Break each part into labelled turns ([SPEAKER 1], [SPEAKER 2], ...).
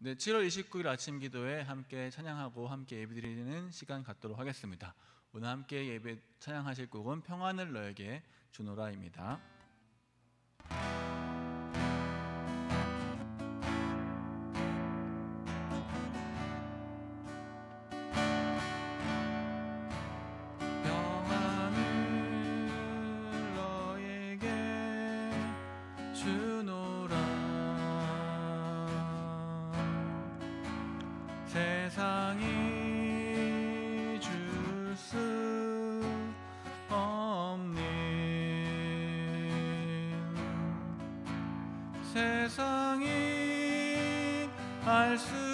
[SPEAKER 1] 네, 7월 29일 아침 기도에 함께 찬양하고 함께 예배드리는 시간 갖도록 하겠습니다. 오늘 함께 예배 찬양하실 곡은 평안을 너에게 주노라입니다.
[SPEAKER 2] 세상이 줄 수 없는 세상이 알수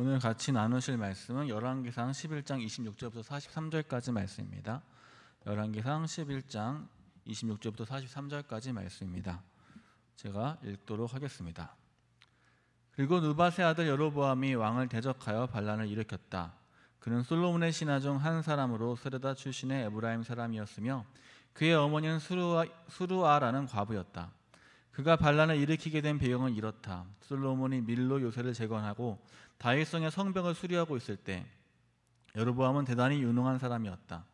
[SPEAKER 1] 오늘 같이 나누실 말씀은 열왕기상 11장 26절부터 43절까지 말씀입니다. 열왕기상 11장 26절부터 43절까지 말씀입니다. 제가 읽도록 하겠습니다. 그리고 누바세 아들 여로보암이 왕을 대적하여 반란을 일으켰다. 그는 솔로몬의 신하 중 한 사람으로 스레다 출신의 에브라임 사람이었으며 그의 어머니는 수루아, 수루아라는 과부였다. 그가 반란을 일으키게 된 배경은 이렇다. 솔로몬이 밀로 요새를 재건하고 다윗성의 성벽을 수리하고 있을 때 여로보암은 대단히 유능한 사람이었다.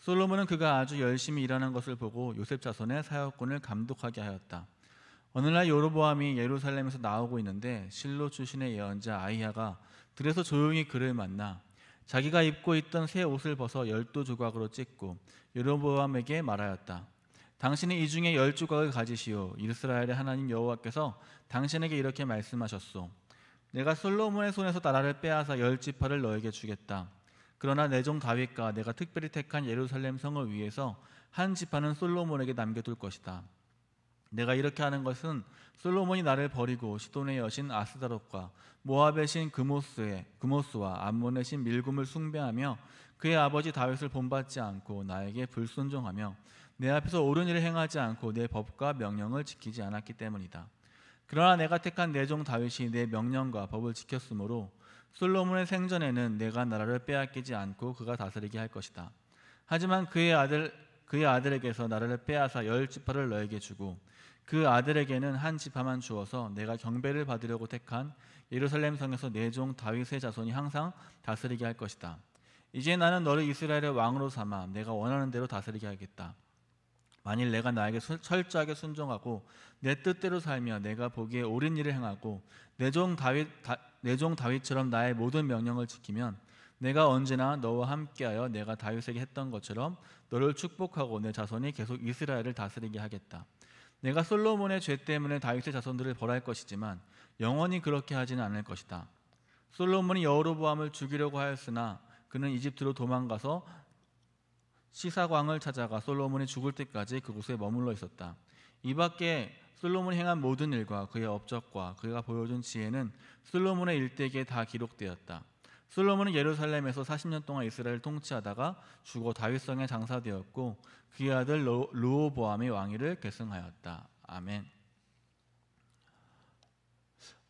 [SPEAKER 1] 솔로몬은 그가 아주 열심히 일하는 것을 보고 요셉 자손의 사역군을 감독하게 하였다. 어느 날 여로보암이 예루살렘에서 나오고 있는데 실로 출신의 예언자 아이야가 들에서 조용히 그를 만나 자기가 입고 있던 새 옷을 벗어 열두 조각으로 찢고 여로보암에게 말하였다. 당신이이 중에 열주각을 가지시오. 이스라엘의 하나님 여호와께서 당신에게 이렇게 말씀하셨소. 내가 솔로몬의 손에서 나라를 빼앗아 열 지파를 너에게 주겠다. 그러나 내종 다윗과 내가 특별히 택한 예루살렘 성을 위해서 한 지파는 솔로몬에게 남겨둘 것이다. 내가 이렇게 하는 것은 솔로몬이 나를 버리고 시돈의 여신 아스다롯과 모압의 신 그모스의 그모스와 암몬의 신 밀곰을 숭배하며 그의 아버지 다윗을 본받지 않고 나에게 불순종하며 내 앞에서 옳은 일을 행하지 않고 내 법과 명령을 지키지 않았기 때문이다. 그러나 내가 택한 내종 다윗이 내 명령과 법을 지켰으므로 솔로몬의 생전에는 내가 나라를 빼앗기지 않고 그가 다스리게 할 것이다. 하지만 그의 아들 그의 아들에게서 나라를 빼앗아 열 지파를 너에게 주고 그 아들에게는 한 지파만 주어서 내가 경배를 받으려고 택한 예루살렘 성에서 내종 다윗의 자손이 항상 다스리게 할 것이다. 이제 나는 너를 이스라엘의 왕으로 삼아 내가 원하는 대로 다스리게 하겠다. 만일 내가 나에게 철저하게 순종하고 내 뜻대로 살며 내가 보기에 옳은 일을 행하고 내종 다윗 내종 다윗처럼 나의 모든 명령을 지키면 내가 언제나 너와 함께하여 내가 다윗에게 했던 것처럼 너를 축복하고 내 자손이 계속 이스라엘을 다스리게 하겠다. 내가 솔로몬의 죄 때문에 다윗의 자손들을 벌할 것이지만 영원히 그렇게 하지는 않을 것이다. 솔로몬이 여로보암을 죽이려고 하였으나 그는 이집트로 도망가서 시사광을 찾아가 솔로몬이 죽을 때까지 그곳에 머물러 있었다. 이 밖에 솔로몬이 행한 모든 일과 그의 업적과 그가 보여준 지혜는 솔로몬의 일대기에 다 기록되었다. 솔로몬은 예루살렘에서 40년 동안 이스라엘 을 통치하다가 죽어 다윗성에 장사되었고 그의 아들 르호보암이 왕위를 계승하였다. 아멘.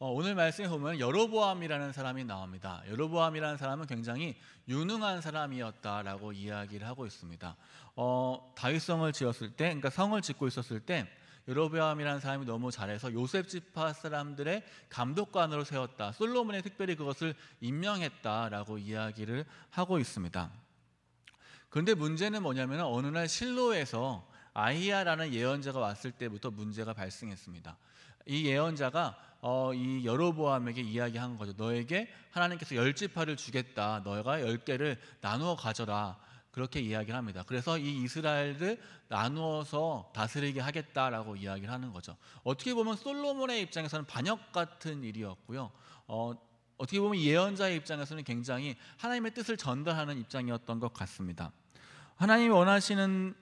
[SPEAKER 1] 어, 오늘 말씀에 보면 여로보암이라는 사람이 나옵니다. 여로보암이라는 사람은 굉장히 유능한 사람이었다라고 이야기를 하고 있습니다. 어, 다윗성을 지었을 때, 그러니까 성을 짓고 있었을 때 여로보암이라는 사람이 너무 잘해서 요셉 지파 사람들의 감독관으로 세웠다. 솔로몬이 특별히 그것을 임명했다라고 이야기를 하고 있습니다. 그런데 문제는 뭐냐면 어느 날 실로에서 아히야라는 예언자가 왔을 때부터 문제가 발생했습니다. 이 예언자가 어, 이 여로보암에게 이야기한 거죠. 너에게 하나님께서 열 지파를 주겠다. 너가 열 개를 나누어 가져라. 그렇게 이야기를 합니다. 그래서 이 이스라엘을 나누어서 다스리게 하겠다라고 이야기를 하는 거죠. 어떻게 보면 솔로몬의 입장에서는 반역 같은 일이었고요. 어, 어떻게 보면 예언자의 입장에서는 굉장히 하나님의 뜻을 전달하는 입장이었던 것 같습니다. 하나님이 원하시는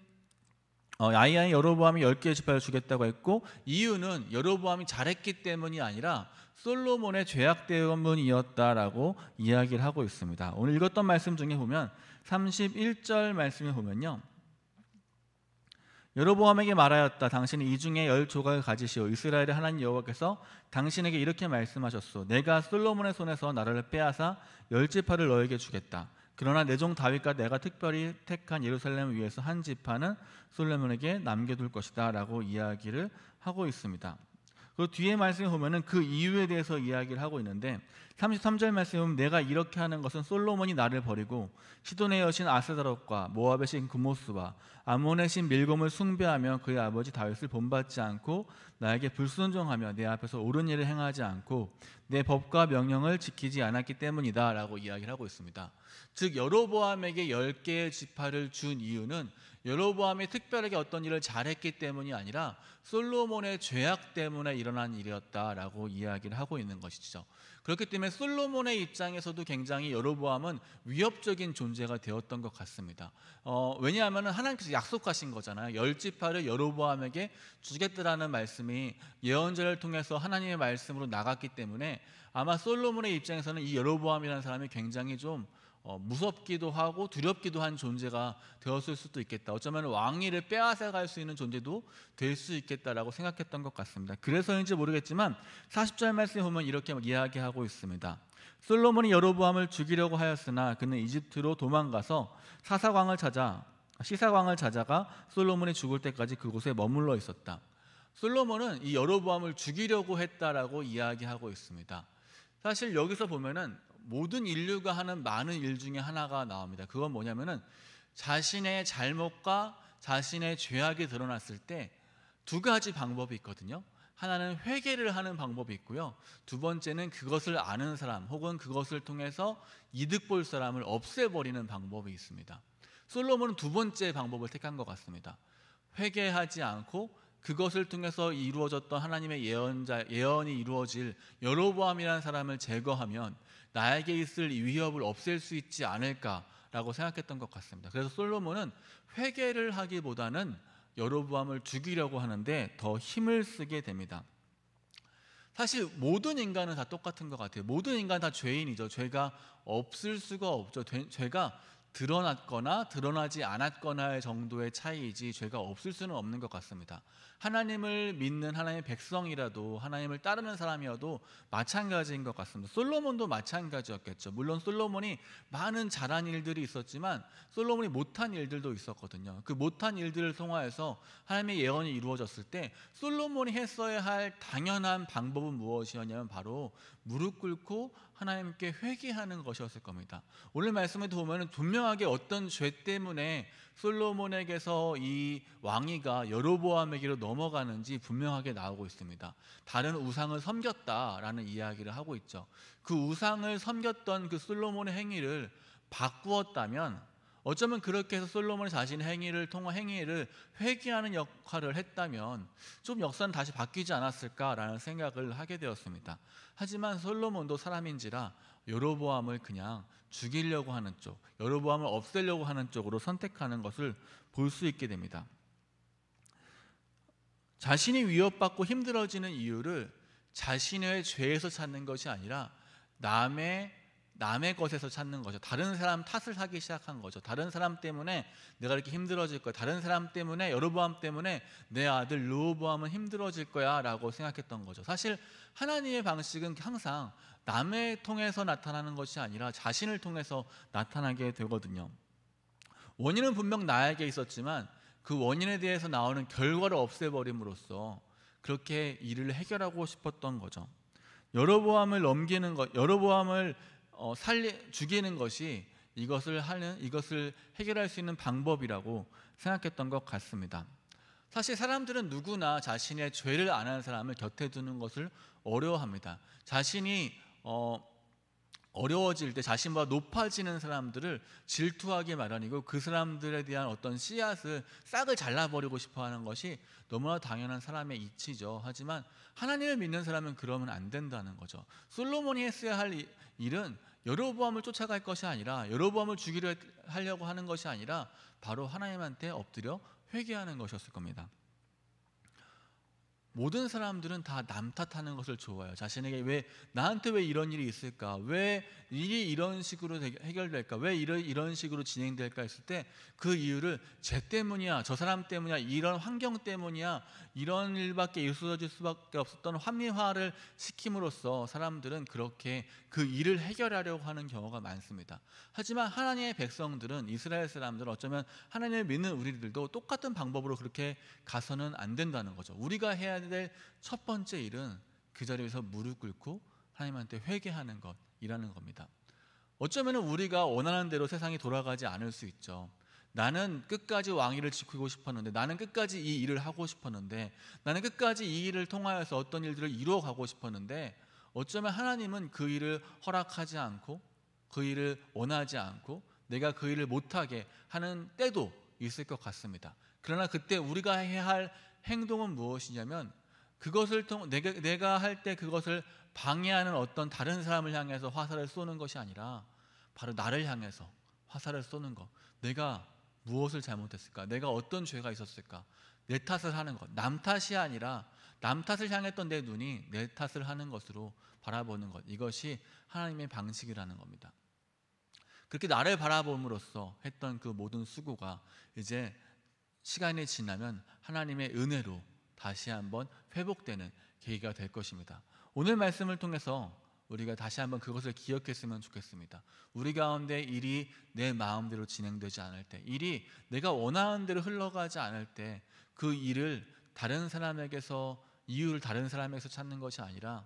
[SPEAKER 1] 어, 아이아이 여로보암이 10개의 지파를 주겠다고 했고 이유는 여로보암이 잘했기 때문이 아니라 솔로몬의 죄악 때문이었다라고 이야기를 하고 있습니다. 오늘 읽었던 말씀 중에 보면 31절 말씀에 보면요. 여로보암에게 말하였다. 당신이 이 중에 열 조각을 가지시오. 이스라엘의 하나님 여호와께서 당신에게 이렇게 말씀하셨소. 내가 솔로몬의 손에서 나라를 빼앗아 열 지파를 너에게 주겠다. 그러나 내 종 다윗과 내가 특별히 택한 예루살렘을 위해서 한 지파는 솔로몬에게 남겨둘 것이다라고 이야기를 하고 있습니다. 그 뒤에 말씀에 보면은 그 이유에 대해서 이야기를 하고 있는데 33절 말씀에 보면 내가 이렇게 하는 것은 솔로몬이 나를 버리고 시돈의 여신 아세다롭과 모압의 신 그모스와 아몬의 신 밀곰을 숭배하며 그의 아버지 다윗을 본받지 않고 나에게 불순종하며 내 앞에서 옳은 일을 행하지 않고 내 법과 명령을 지키지 않았기 때문이다라고 이야기를 하고 있습니다. 즉 여로보암에게 10개의 지파를 준 이유는 여로보암이 특별하게 어떤 일을 잘했기 때문이 아니라 솔로몬의 죄악 때문에 일어난 일이었다라고 이야기를 하고 있는 것이죠. 그렇기 때문에 솔로몬의 입장에서도 굉장히 여로보암은 위협적인 존재가 되었던 것 같습니다. 어, 왜냐하면 하나님께서 약속하신 거잖아요. 열 지파를 여로보암에게 주겠다라는 말씀이 예언자를 통해서 하나님의 말씀으로 나갔기 때문에 아마 솔로몬의 입장에서는 이 여로보암이라는 사람이 굉장히 좀 어, 무섭기도 하고 두렵기도 한 존재가 되었을 수도 있겠다. 어쩌면 왕위를 빼앗아 갈 수 있는 존재도 될 수 있겠다라고 생각했던 것 같습니다. 그래서인지 모르겠지만 40절 말씀에 보면 이렇게 이야기하고 있습니다. 솔로몬이 여로보암을 죽이려고 하였으나 그는 이집트로 도망가서 사사광을 찾아 시사광을 찾아가 솔로몬이 죽을 때까지 그곳에 머물러 있었다. 솔로몬은 이 여로보암을 죽이려고 했다라고 이야기하고 있습니다. 사실 여기서 보면은 모든 인류가 하는 많은 일 중에 하나가 나옵니다. 그건 뭐냐면은 자신의 잘못과 자신의 죄악이 드러났을 때 두 가지 방법이 있거든요. 하나는 회개를 하는 방법이 있고요. 두 번째는 그것을 아는 사람 혹은 그것을 통해서 이득 볼 사람을 없애버리는 방법이 있습니다. 솔로몬은 두 번째 방법을 택한 것 같습니다. 회개하지 않고 그것을 통해서 이루어졌던 하나님의 예언자 예언이 이루어질 여로보암이라는 사람을 제거하면 나에게 있을 위협을 없앨 수 있지 않을까라고 생각했던 것 같습니다. 그래서 솔로몬은 회개를 하기보다는 여로보암을 죽이려고 하는데 더 힘을 쓰게 됩니다. 사실 모든 인간은 다 똑같은 것 같아요. 모든 인간 다 죄인이죠. 죄가 없을 수가 없죠. 죄가 드러났거나 드러나지 않았거나의 정도의 차이이지 죄가 없을 수는 없는 것 같습니다. 하나님을 믿는 하나님의 백성이라도 하나님을 따르는 사람이어도 마찬가지인 것 같습니다. 솔로몬도 마찬가지였겠죠. 물론 솔로몬이 많은 잘한 일들이 있었지만 솔로몬이 못한 일들도 있었거든요. 그 못한 일들을 통하여서 하나님의 예언이 이루어졌을 때 솔로몬이 했어야 할 당연한 방법은 무엇이었냐면 바로 무릎 꿇고 하나님께 회개하는 것이었을 겁니다. 오늘 말씀에 보면 분명하게 어떤 죄 때문에 솔로몬에게서 이 왕위가 여로보암에게로 넘어가는지 분명하게 나오고 있습니다. 다른 우상을 섬겼다라는 이야기를 하고 있죠. 그 우상을 섬겼던 그 솔로몬의 행위를 바꾸었다면 어쩌면 그렇게 해서 솔로몬이 자신의 행위를 통한 행위를 회귀하는 역할을 했다면 좀 역사는 다시 바뀌지 않았을까라는 생각을 하게 되었습니다. 하지만 솔로몬도 사람인지라 여로보암을 그냥 죽이려고 하는 쪽, 여로보암을 없애려고 하는 쪽으로 선택하는 것을 볼 수 있게 됩니다. 자신이 위협받고 힘들어지는 이유를 자신의 죄에서 찾는 것이 아니라 남의 남의 것에서 찾는 거죠. 다른 사람 탓을 하기 시작한 거죠. 다른 사람 때문에 내가 이렇게 힘들어질 거야. 다른 사람 때문에 여로보암 때문에 내 아들 르호보암은 힘들어질 거야라고 생각했던 거죠. 사실 하나님의 방식은 항상 남의 통해서 나타나는 것이 아니라 자신을 통해서 나타나게 되거든요. 원인은 분명 나에게 있었지만 그 원인에 대해서 나오는 결과를 없애버림으로써 그렇게 일을 해결하고 싶었던 거죠. 여로보암을 넘기는 것, 여로보암을 어, 살리, 죽이는 것이 이것을 하는 이것을 해결할 수 있는 방법이라고 생각했던 것 같습니다. 사실 사람들은 누구나 자신의 죄를 안 하는 사람을 곁에 두는 것을 어려워합니다. 자신이 어, 어려워질 때 자신보다 높아지는 사람들을 질투하게 마련이고 그 사람들에 대한 어떤 씨앗을 싹을 잘라버리고 싶어 하는 것이 너무나 당연한 사람의 이치죠. 하지만 하나님을 믿는 사람은 그러면 안 된다는 거죠. 솔로몬이 했어야 할 일은 여로보암을 쫓아갈 것이 아니라 여로보암을 죽이려 하려고 하는 것이 아니라 바로 하나님한테 엎드려 회개하는 것이었을 겁니다. 모든 사람들은 다 남 탓하는 것을 좋아해요. 자신에게 왜 나한테 왜 이런 일이 있을까? 왜 일이 이런 식으로 해결될까? 왜 이런 이런 식으로 진행될까 했을 때 그 이유를 쟤 때문이야, 저 사람 때문이야, 이런 환경 때문이야, 이런 일밖에 일수어질 수밖에 없었던 합리화를 시킴으로써 사람들은 그렇게 그 일을 해결하려고 하는 경우가 많습니다. 하지만 하나님의 백성들은 이스라엘 사람들 어쩌면 하나님을 믿는 우리들도 똑같은 방법으로 그렇게 가서는 안 된다는 거죠. 우리가 해야 될 첫 번째 일은 그 자리에서 무릎 꿇고 하나님한테 회개하는 것이라는 겁니다. 어쩌면 우리가 원하는 대로 세상이 돌아가지 않을 수 있죠. 나는 끝까지 왕위를 지키고 싶었는데 나는 끝까지 이 일을 하고 싶었는데 나는 끝까지 이 일을 통하여서 어떤 일들을 이루어가고 싶었는데 어쩌면 하나님은 그 일을 허락하지 않고 그 일을 원하지 않고 내가 그 일을 못하게 하는 때도 있을 것 같습니다. 그러나 그때 우리가 해야 할 행동은 무엇이냐면 그것을 통 내가, 내가 할 때 그것을 방해하는 어떤 다른 사람을 향해서 화살을 쏘는 것이 아니라 바로 나를 향해서 화살을 쏘는 것. 내가 무엇을 잘못했을까? 내가 어떤 죄가 있었을까? 내 탓을 하는 것. 남 탓이 아니라 남 탓을 향했던 내 눈이 내 탓을 하는 것으로 바라보는 것 이것이 하나님의 방식이라는 겁니다. 그렇게 나를 바라봄으로써 했던 그 모든 수고가 이제 시간이 지나면 하나님의 은혜로 다시 한번 회복되는 계기가 될 것입니다. 오늘 말씀을 통해서 우리가 다시 한번 그것을 기억했으면 좋겠습니다. 우리 가운데 일이 내 마음대로 진행되지 않을 때, 일이 내가 원하는 대로 흘러가지 않을 때, 그 일을 다른 사람에게서 이유를 다른 사람에게서 찾는 것이 아니라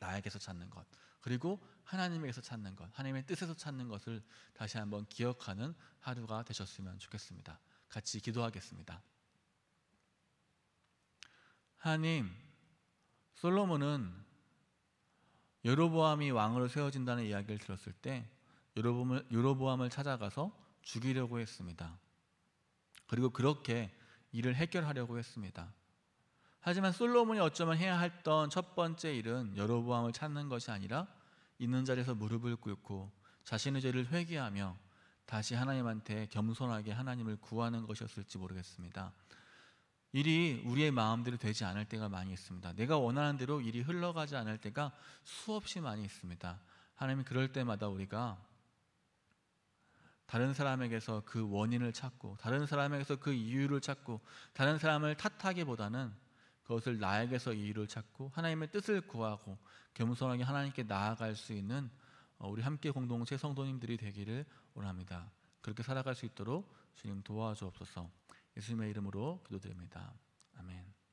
[SPEAKER 1] 나에게서 찾는 것 그리고 하나님에게서 찾는 것 하나님의 뜻에서 찾는 것을 다시 한번 기억하는 하루가 되셨으면 좋겠습니다 같이 기도하겠습니다 하나님 솔로몬은 여로보암이 왕으로 세워진다는 이야기를 들었을 때 여로보암을, 여로보암을 찾아가서 죽이려고 했습니다 그리고 그렇게 일을 해결하려고 했습니다 하지만 솔로몬이 어쩌면 해야 했던 첫 번째 일은 여로보암을 찾는 것이 아니라 있는 자리에서 무릎을 꿇고 자신의 죄를 회개하며 다시 하나님한테 겸손하게 하나님을 구하는 것이었을지 모르겠습니다. 일이 우리의 마음대로 되지 않을 때가 많이 있습니다. 내가 원하는 대로 일이 흘러가지 않을 때가 수없이 많이 있습니다. 하나님 그럴 때마다 우리가 다른 사람에게서 그 원인을 찾고 다른 사람에게서 그 이유를 찾고 다른 사람을 탓하기보다는 그것을 나에게서 이유를 찾고 하나님의 뜻을 구하고 겸손하게 하나님께 나아갈 수 있는 어, 우리 함께 공동체 성도님들이 되기를 원합니다. 그렇게 살아갈 수 있도록 주님 도와주옵소서. 예수님의 이름으로 기도드립니다. 아멘.